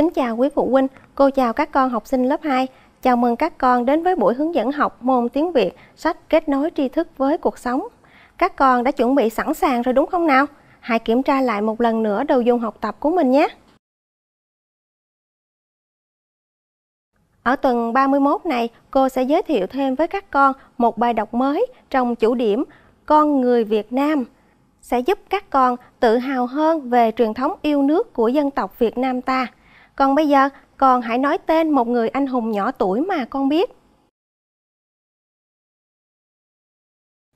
Kính chào quý phụ huynh, cô chào các con học sinh lớp 2. Chào mừng các con đến với buổi hướng dẫn học môn tiếng Việt, sách kết nối tri thức với cuộc sống. Các con đã chuẩn bị sẵn sàng rồi đúng không nào? Hãy kiểm tra lại một lần nữa đồ dùng học tập của mình nhé. Ở tuần 31 này, cô sẽ giới thiệu thêm với các con một bài đọc mới trong chủ điểm Con người Việt Nam sẽ giúp các con tự hào hơn về truyền thống yêu nước của dân tộc Việt Nam ta. Còn bây giờ, con hãy nói tên một người anh hùng nhỏ tuổi mà con biết.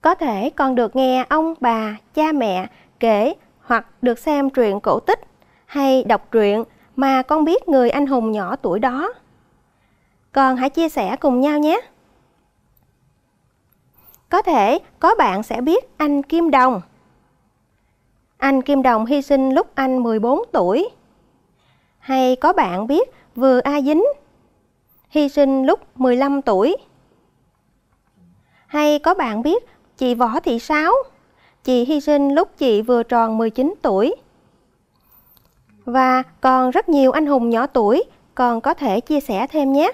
Có thể con được nghe ông, bà, cha mẹ kể hoặc được xem truyện cổ tích hay đọc truyện mà con biết người anh hùng nhỏ tuổi đó. Con hãy chia sẻ cùng nhau nhé. Có thể có bạn sẽ biết anh Kim Đồng. Anh Kim Đồng hy sinh lúc anh 14 tuổi. Hay có bạn biết vừa A Dính hy sinh lúc 15 tuổi? Hay có bạn biết chị Võ Thị Sáu chị hy sinh lúc chị vừa tròn 19 tuổi? Và còn rất nhiều anh hùng nhỏ tuổi còn có thể chia sẻ thêm nhé.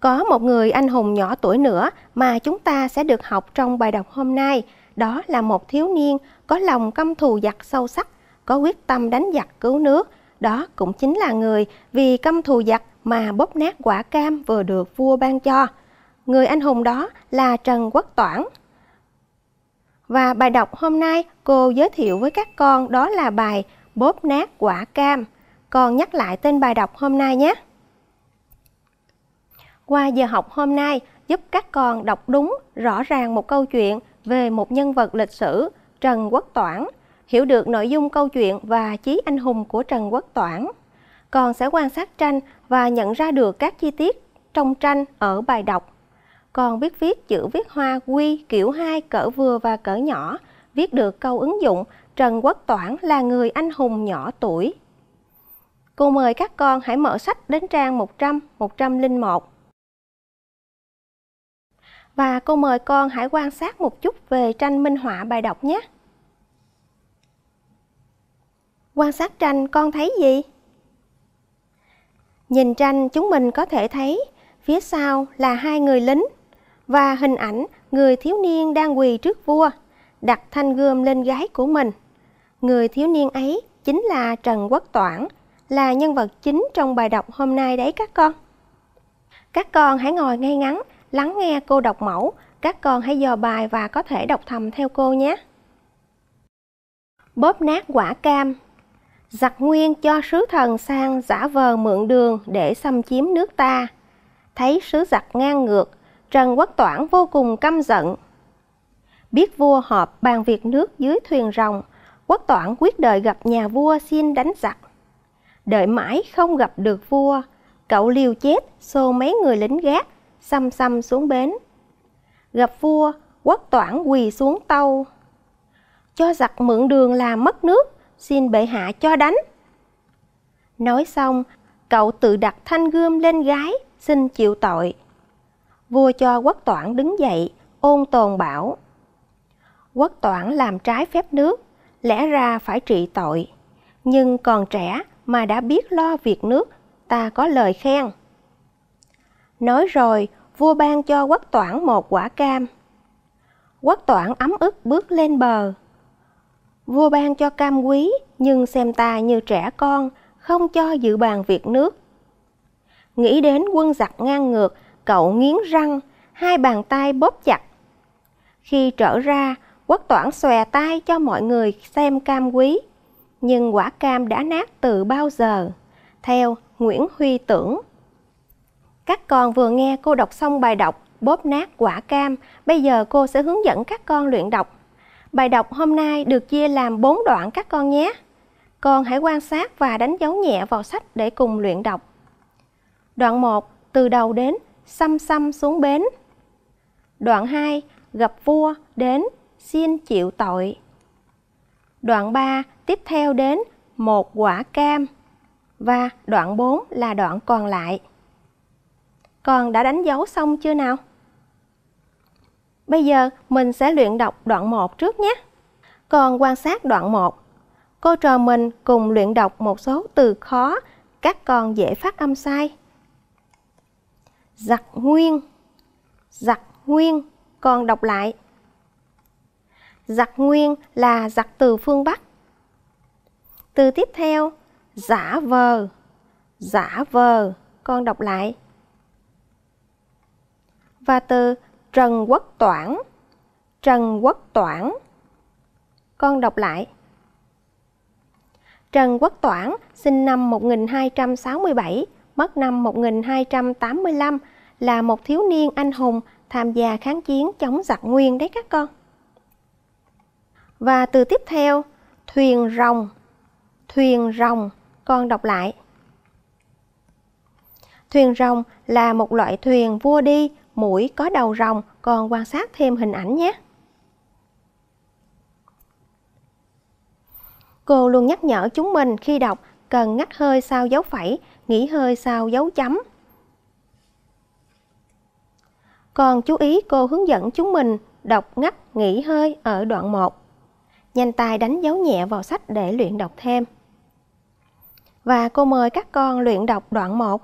Có một người anh hùng nhỏ tuổi nữa mà chúng ta sẽ được học trong bài đọc hôm nay, đó là một thiếu niên có lòng căm thù giặc sâu sắc có quyết tâm đánh giặc cứu nước, đó cũng chính là người vì căm thù giặc mà bóp nát quả cam vừa được vua ban cho. Người anh hùng đó là Trần Quốc Toản. Và bài đọc hôm nay cô giới thiệu với các con đó là bài Bóp nát quả cam. Còn nhắc lại tên bài đọc hôm nay nhé. Qua giờ học hôm nay, giúp các con đọc đúng, rõ ràng một câu chuyện về một nhân vật lịch sử, Trần Quốc Toản – hiểu được nội dung câu chuyện và chí anh hùng của Trần Quốc Toản. còn sẽ quan sát tranh và nhận ra được các chi tiết trong tranh ở bài đọc. còn biết viết chữ viết hoa quy kiểu 2 cỡ vừa và cỡ nhỏ, viết được câu ứng dụng Trần Quốc Toản là người anh hùng nhỏ tuổi. Cô mời các con hãy mở sách đến trang 100, 101. Và cô mời con hãy quan sát một chút về tranh minh họa bài đọc nhé. Quan sát tranh con thấy gì? Nhìn tranh chúng mình có thể thấy phía sau là hai người lính và hình ảnh người thiếu niên đang quỳ trước vua, đặt thanh gươm lên gái của mình. Người thiếu niên ấy chính là Trần Quốc Toản, là nhân vật chính trong bài đọc hôm nay đấy các con. Các con hãy ngồi ngay ngắn, lắng nghe cô đọc mẫu, các con hãy dò bài và có thể đọc thầm theo cô nhé. Bóp nát quả cam giặc nguyên cho sứ thần sang giả vờ mượn đường để xâm chiếm nước ta. Thấy sứ giặc ngang ngược, Trần Quốc Toản vô cùng căm giận. Biết vua họp bàn việc nước dưới thuyền rồng, Quốc Toản quyết đợi gặp nhà vua xin đánh giặc. Đợi mãi không gặp được vua, cậu liều chết xô mấy người lính gác, xăm xăm xuống bến. Gặp vua, Quốc Toản quỳ xuống tâu. Cho giặc mượn đường là mất nước, xin bệ hạ cho đánh. Nói xong, cậu tự đặt thanh gươm lên gái, xin chịu tội. Vua cho quất toản đứng dậy, ôn tồn bảo. Quất toản làm trái phép nước, lẽ ra phải trị tội. Nhưng còn trẻ mà đã biết lo việc nước, ta có lời khen. Nói rồi, vua ban cho quất toản một quả cam. Quất toản ấm ức bước lên bờ. Vua ban cho cam quý, nhưng xem ta như trẻ con, không cho dự bàn việc nước. Nghĩ đến quân giặc ngang ngược, cậu nghiến răng, hai bàn tay bóp chặt. Khi trở ra, quốc toản xòe tay cho mọi người xem cam quý. Nhưng quả cam đã nát từ bao giờ? Theo Nguyễn Huy Tưởng. Các con vừa nghe cô đọc xong bài đọc Bóp nát quả cam, bây giờ cô sẽ hướng dẫn các con luyện đọc. Bài đọc hôm nay được chia làm 4 đoạn các con nhé còn hãy quan sát và đánh dấu nhẹ vào sách để cùng luyện đọc. Đoạn 1. Từ đầu đến, xăm xăm xuống bến. Đoạn 2. Gặp vua, đến, xin chịu tội. Đoạn 3. Tiếp theo đến, một quả cam. Và đoạn 4 là đoạn còn lại. Con đã đánh dấu xong chưa nào? Bây giờ mình sẽ luyện đọc đoạn 1 trước nhé. Con quan sát đoạn 1 cô trò mình cùng luyện đọc một số từ khó, các con dễ phát âm sai. Giặc nguyên, giặc nguyên, con đọc lại. Giặc nguyên là giặc từ phương Bắc. Từ tiếp theo, giả vờ, giả vờ, con đọc lại. Và từ Trần Quốc Toản, Trần Quốc Toản, con đọc lại. Trần Quốc Toản, sinh năm 1267, mất năm 1285, là một thiếu niên anh hùng tham gia kháng chiến chống giặc nguyên đấy các con. Và từ tiếp theo, thuyền rồng. Thuyền rồng, con đọc lại. Thuyền rồng là một loại thuyền vua đi, mũi có đầu rồng, con quan sát thêm hình ảnh nhé. Cô luôn nhắc nhở chúng mình khi đọc cần ngắt hơi sau dấu phẩy, nghỉ hơi sau dấu chấm. Còn chú ý cô hướng dẫn chúng mình đọc ngắt nghỉ hơi ở đoạn 1. Nhanh tay đánh dấu nhẹ vào sách để luyện đọc thêm. Và cô mời các con luyện đọc đoạn 1.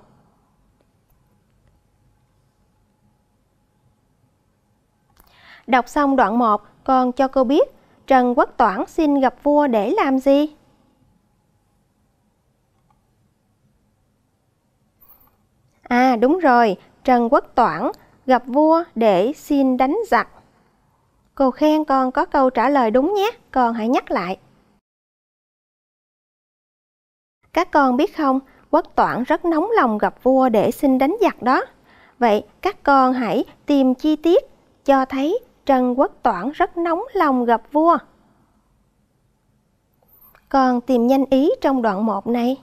Đọc xong đoạn 1, con cho cô biết Trần Quốc Toản xin gặp vua để làm gì? À đúng rồi, Trần Quốc Toản gặp vua để xin đánh giặc. Cô khen con có câu trả lời đúng nhé, con hãy nhắc lại. Các con biết không, Quốc Toản rất nóng lòng gặp vua để xin đánh giặc đó. Vậy các con hãy tìm chi tiết cho thấy Trần Quốc Toản rất nóng lòng gặp vua. Còn tìm nhanh ý trong đoạn 1 này.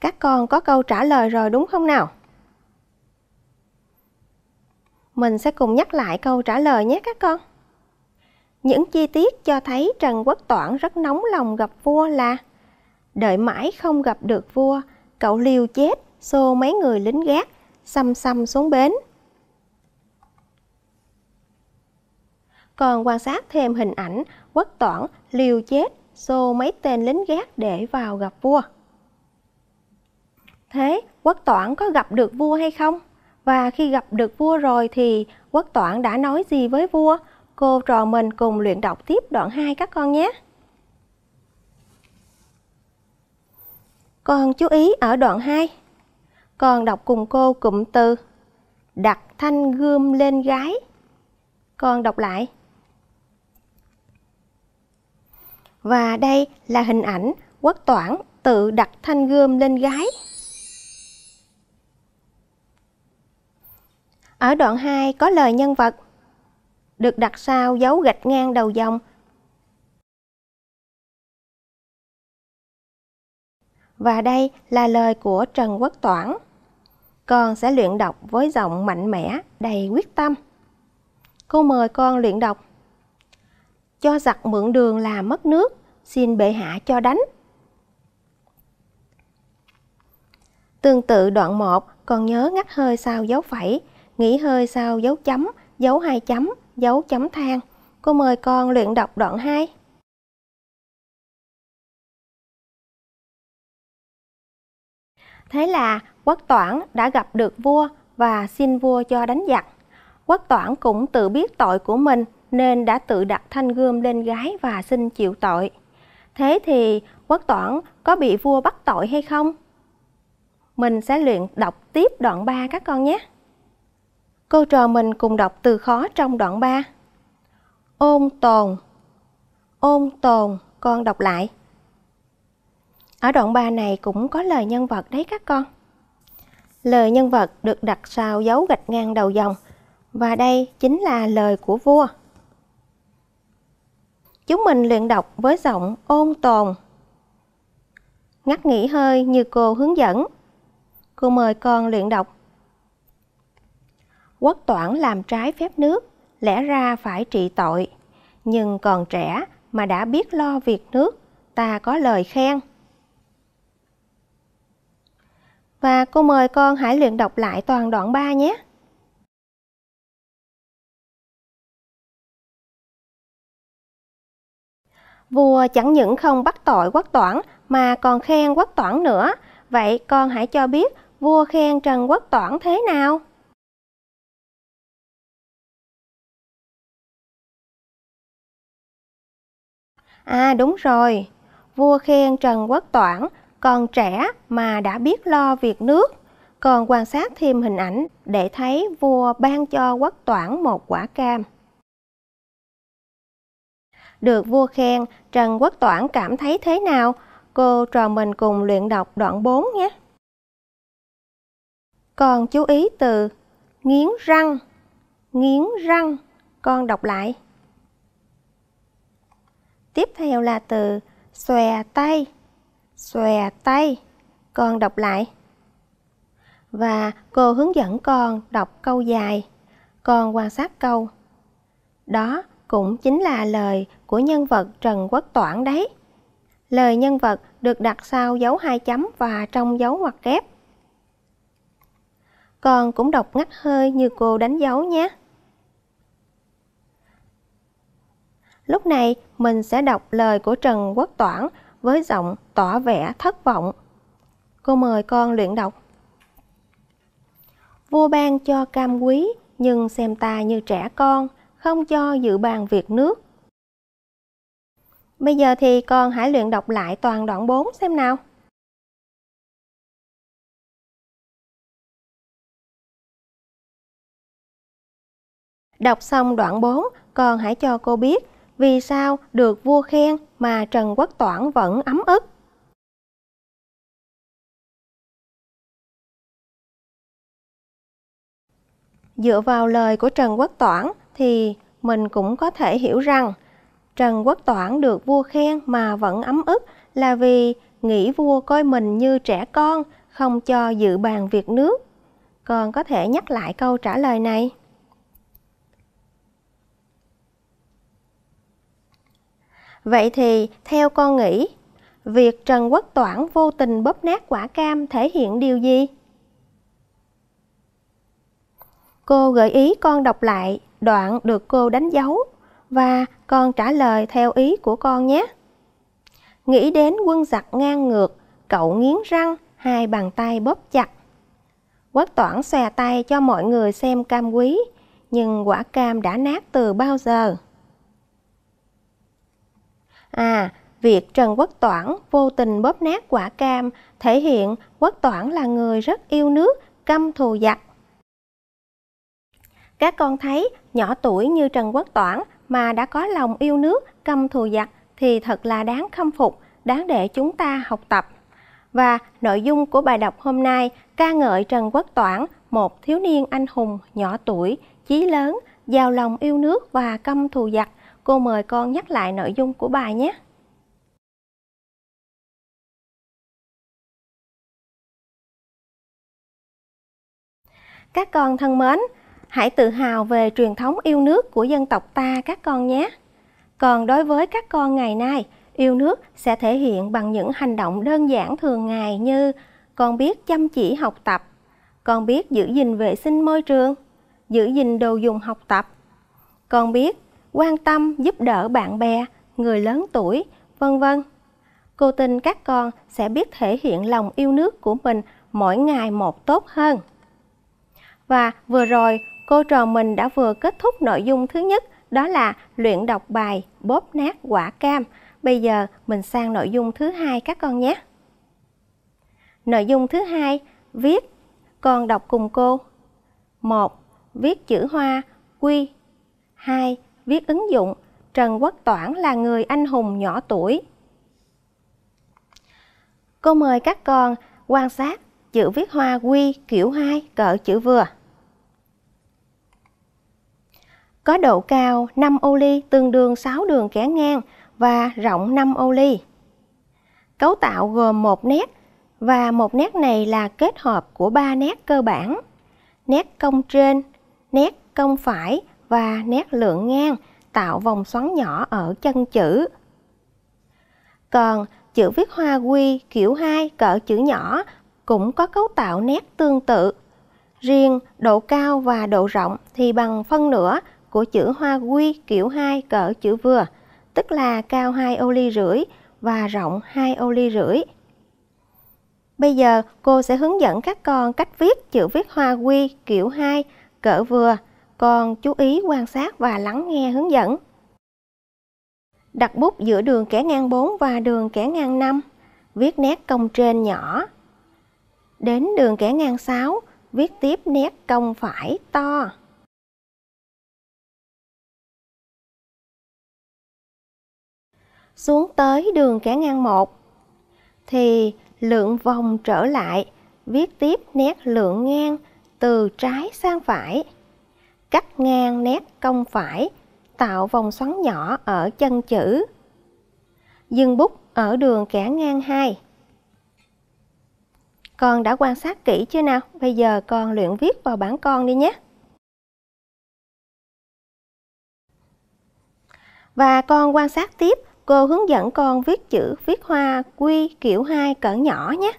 Các con có câu trả lời rồi đúng không nào? Mình sẽ cùng nhắc lại câu trả lời nhé các con. Những chi tiết cho thấy Trần Quốc Toản rất nóng lòng gặp vua là Đợi mãi không gặp được vua, cậu liều chết, xô mấy người lính gác, xăm xăm xuống bến – còn quan sát thêm hình ảnh quất toản liều chết xô mấy tên lính gác để vào gặp vua. Thế quất toản có gặp được vua hay không? Và khi gặp được vua rồi thì quất toản đã nói gì với vua? Cô trò mình cùng luyện đọc tiếp đoạn 2 các con nhé. Con chú ý ở đoạn 2. Con đọc cùng cô cụm từ đặt thanh gươm lên gái. Con đọc lại. Và đây là hình ảnh Quốc Toản tự đặt thanh gươm lên gái. Ở đoạn 2 có lời nhân vật, được đặt sau dấu gạch ngang đầu dòng. Và đây là lời của Trần Quốc Toản. Con sẽ luyện đọc với giọng mạnh mẽ, đầy quyết tâm. Cô mời con luyện đọc. Cho giặc mượn đường là mất nước, xin bệ hạ cho đánh. Tương tự đoạn 1, còn nhớ ngắt hơi sau dấu phẩy, nghỉ hơi sau dấu chấm, dấu hai chấm, dấu chấm than. Cô mời con luyện đọc đoạn 2. Thế là Quốc Toản đã gặp được vua và xin vua cho đánh giặc. Quốc Toản cũng tự biết tội của mình nên đã tự đặt thanh gươm lên gái và xin chịu tội. Thế thì quốc toản có bị vua bắt tội hay không? Mình sẽ luyện đọc tiếp đoạn 3 các con nhé. Cô trò mình cùng đọc từ khó trong đoạn 3. Ôn tồn Ôn tồn, con đọc lại. Ở đoạn 3 này cũng có lời nhân vật đấy các con. Lời nhân vật được đặt sau dấu gạch ngang đầu dòng và đây chính là lời của vua. Chúng mình luyện đọc với giọng ôn tồn. Ngắt nghỉ hơi như cô hướng dẫn. Cô mời con luyện đọc. Quốc toản làm trái phép nước, lẽ ra phải trị tội. Nhưng còn trẻ mà đã biết lo việc nước, ta có lời khen. Và cô mời con hãy luyện đọc lại toàn đoạn 3 nhé. Vua chẳng những không bắt tội Quốc toản mà còn khen Quốc toản nữa. Vậy con hãy cho biết vua khen Trần Quốc Toản thế nào? À đúng rồi, vua khen Trần Quốc Toản còn trẻ mà đã biết lo việc nước. Còn quan sát thêm hình ảnh để thấy vua ban cho Quốc Toản một quả cam được vua khen, Trần Quốc Toản cảm thấy thế nào? Cô trò mình cùng luyện đọc đoạn 4 nhé. Còn chú ý từ nghiến răng, nghiến răng, con đọc lại. Tiếp theo là từ xòe tay, xòe tay, con đọc lại. Và cô hướng dẫn con đọc câu dài, con quan sát câu. Đó cũng chính là lời của nhân vật Trần Quốc Toản đấy. Lời nhân vật được đặt sau dấu hai chấm và trong dấu ngoặc kép. Còn cũng đọc ngắt hơi như cô đánh dấu nhé. Lúc này mình sẽ đọc lời của Trần Quốc Toản với giọng tỏ vẻ thất vọng. Cô mời con luyện đọc. Vua ban cho cam quý nhưng xem ta như trẻ con, không cho dự bàn việc nước. Bây giờ thì con hãy luyện đọc lại toàn đoạn 4 xem nào. Đọc xong đoạn 4, con hãy cho cô biết vì sao được vua khen mà Trần Quốc Toản vẫn ấm ức. Dựa vào lời của Trần Quốc Toản thì mình cũng có thể hiểu rằng Trần Quốc Toản được vua khen mà vẫn ấm ức là vì nghĩ vua coi mình như trẻ con, không cho dự bàn việc nước. Còn có thể nhắc lại câu trả lời này. Vậy thì, theo con nghĩ, việc Trần Quốc Toản vô tình bóp nát quả cam thể hiện điều gì? Cô gợi ý con đọc lại đoạn được cô đánh dấu và con trả lời theo ý của con nhé. Nghĩ đến quân giặc ngang ngược, cậu nghiến răng, hai bàn tay bóp chặt. Quách toản xòe tay cho mọi người xem cam quý, nhưng quả cam đã nát từ bao giờ. À, việc Trần Quốc Toản vô tình bóp nát quả cam thể hiện Quốc Toản là người rất yêu nước, căm thù giặc các con thấy nhỏ tuổi như Trần Quốc Toản mà đã có lòng yêu nước, căm thù giặc thì thật là đáng khâm phục, đáng để chúng ta học tập. Và nội dung của bài đọc hôm nay ca ngợi Trần Quốc Toản, một thiếu niên anh hùng nhỏ tuổi, chí lớn, giàu lòng yêu nước và căm thù giặc. Cô mời con nhắc lại nội dung của bài nhé. Các con thân mến, hãy tự hào về truyền thống yêu nước của dân tộc ta các con nhé. Còn đối với các con ngày nay, yêu nước sẽ thể hiện bằng những hành động đơn giản thường ngày như con biết chăm chỉ học tập, con biết giữ gìn vệ sinh môi trường, giữ gìn đồ dùng học tập, con biết quan tâm giúp đỡ bạn bè, người lớn tuổi, vân vân. Cô tin các con sẽ biết thể hiện lòng yêu nước của mình mỗi ngày một tốt hơn. Và vừa rồi, cô trò mình đã vừa kết thúc nội dung thứ nhất đó là luyện đọc bài bóp nát quả cam. Bây giờ mình sang nội dung thứ hai các con nhé. Nội dung thứ hai viết con đọc cùng cô. 1. Viết chữ hoa quy. 2. Viết ứng dụng Trần Quốc Toản là người anh hùng nhỏ tuổi. Cô mời các con quan sát chữ viết hoa quy kiểu 2 cỡ chữ vừa. có độ cao 5 ô ly tương đương 6 đường kẻ ngang và rộng 5 ô ly. Cấu tạo gồm một nét và một nét này là kết hợp của ba nét cơ bản. Nét cong trên, nét cong phải và nét lượng ngang tạo vòng xoắn nhỏ ở chân chữ. Còn chữ viết hoa quy kiểu 2 cỡ chữ nhỏ cũng có cấu tạo nét tương tự. Riêng độ cao và độ rộng thì bằng phân nửa của chữ hoa quy kiểu 2 cỡ chữ vừa, tức là cao 2 ô ly rưỡi và rộng 2 ô ly rưỡi. Bây giờ cô sẽ hướng dẫn các con cách viết chữ viết hoa quy kiểu 2 cỡ vừa, con chú ý quan sát và lắng nghe hướng dẫn. Đặt bút giữa đường kẻ ngang 4 và đường kẻ ngang 5, viết nét cong trên nhỏ. Đến đường kẻ ngang 6, viết tiếp nét cong phải to. xuống tới đường kẻ ngang một thì lượng vòng trở lại viết tiếp nét lượng ngang từ trái sang phải cắt ngang nét cong phải tạo vòng xoắn nhỏ ở chân chữ dừng bút ở đường kẻ ngang 2 con đã quan sát kỹ chưa nào bây giờ con luyện viết vào bảng con đi nhé và con quan sát tiếp cô hướng dẫn con viết chữ viết hoa quy kiểu 2 cỡ nhỏ nhé.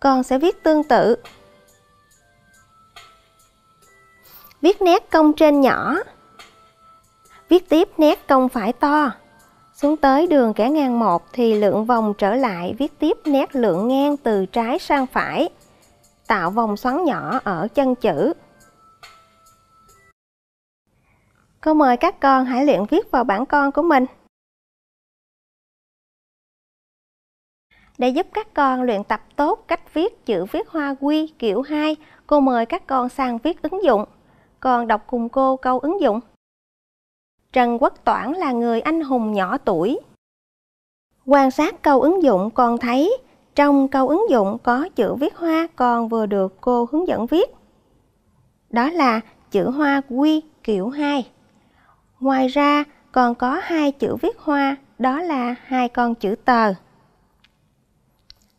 Con sẽ viết tương tự. Viết nét cong trên nhỏ. Viết tiếp nét cong phải to. Xuống tới đường kẻ ngang 1 thì lượng vòng trở lại viết tiếp nét lượng ngang từ trái sang phải. Tạo vòng xoắn nhỏ ở chân chữ. Cô mời các con hãy luyện viết vào bản con của mình. Để giúp các con luyện tập tốt cách viết chữ viết hoa quy kiểu 2, cô mời các con sang viết ứng dụng. Con đọc cùng cô câu ứng dụng. Trần Quốc Toản là người anh hùng nhỏ tuổi. Quan sát câu ứng dụng con thấy trong câu ứng dụng có chữ viết hoa con vừa được cô hướng dẫn viết. Đó là chữ hoa quy kiểu 2. Ngoài ra còn có hai chữ viết hoa, đó là hai con chữ tờ.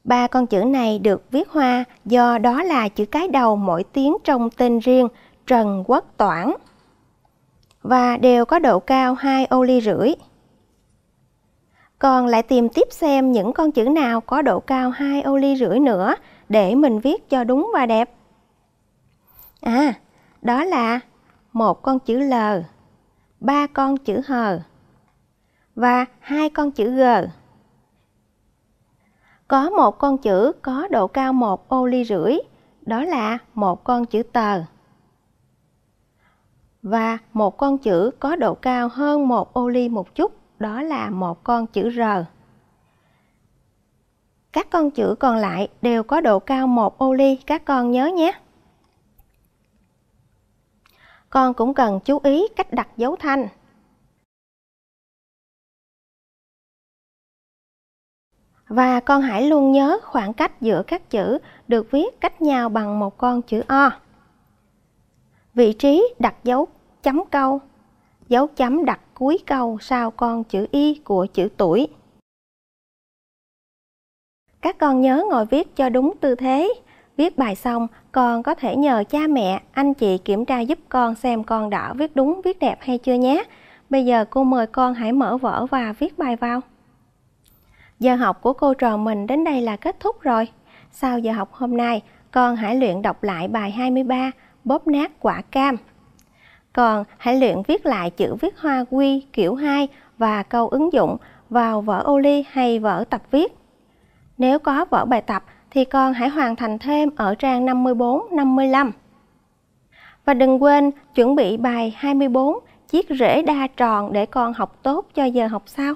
Ba con chữ này được viết hoa do đó là chữ cái đầu mỗi tiếng trong tên riêng Trần Quốc Toản và đều có độ cao 2 ô ly rưỡi. Còn lại tìm tiếp xem những con chữ nào có độ cao 2 ô ly rưỡi nữa để mình viết cho đúng và đẹp. À, đó là một con chữ L, ba con chữ H và hai con chữ G có một con chữ có độ cao một ô ly rưỡi, đó là một con chữ tờ. Và một con chữ có độ cao hơn một ô ly một chút, đó là một con chữ R. Các con chữ còn lại đều có độ cao một ô ly, các con nhớ nhé. Con cũng cần chú ý cách đặt dấu thanh. Và con hãy luôn nhớ khoảng cách giữa các chữ được viết cách nhau bằng một con chữ O. Vị trí đặt dấu chấm câu, dấu chấm đặt cuối câu sau con chữ Y của chữ tuổi. Các con nhớ ngồi viết cho đúng tư thế. Viết bài xong, con có thể nhờ cha mẹ, anh chị kiểm tra giúp con xem con đã viết đúng, viết đẹp hay chưa nhé. Bây giờ cô mời con hãy mở vở và viết bài vào. Giờ học của cô trò mình đến đây là kết thúc rồi. Sau giờ học hôm nay, con hãy luyện đọc lại bài 23 Bóp nát quả cam. Còn hãy luyện viết lại chữ viết hoa quy kiểu 2 và câu ứng dụng vào vở ô ly hay vở tập viết. Nếu có vở bài tập thì con hãy hoàn thành thêm ở trang 54-55. Và đừng quên chuẩn bị bài 24 chiếc rễ đa tròn để con học tốt cho giờ học sau.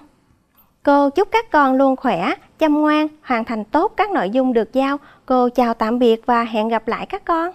Cô chúc các con luôn khỏe, chăm ngoan, hoàn thành tốt các nội dung được giao. Cô chào tạm biệt và hẹn gặp lại các con.